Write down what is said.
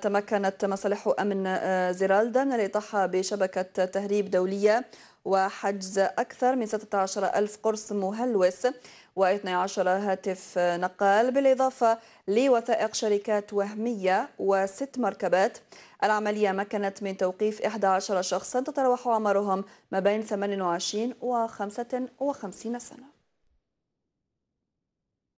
تمكنت مصالح أمن آه، زيرالدا من الإطاحة بشبكة تهريب دولية وحجز أكثر من 16 ألف قرص مهلوس و12 هاتف نقال بالإضافة لوثائق شركات وهمية وست مركبات العملية مكنت من توقيف 11 شخصا تتراوح عمرهم ما بين 28 و 55 سنة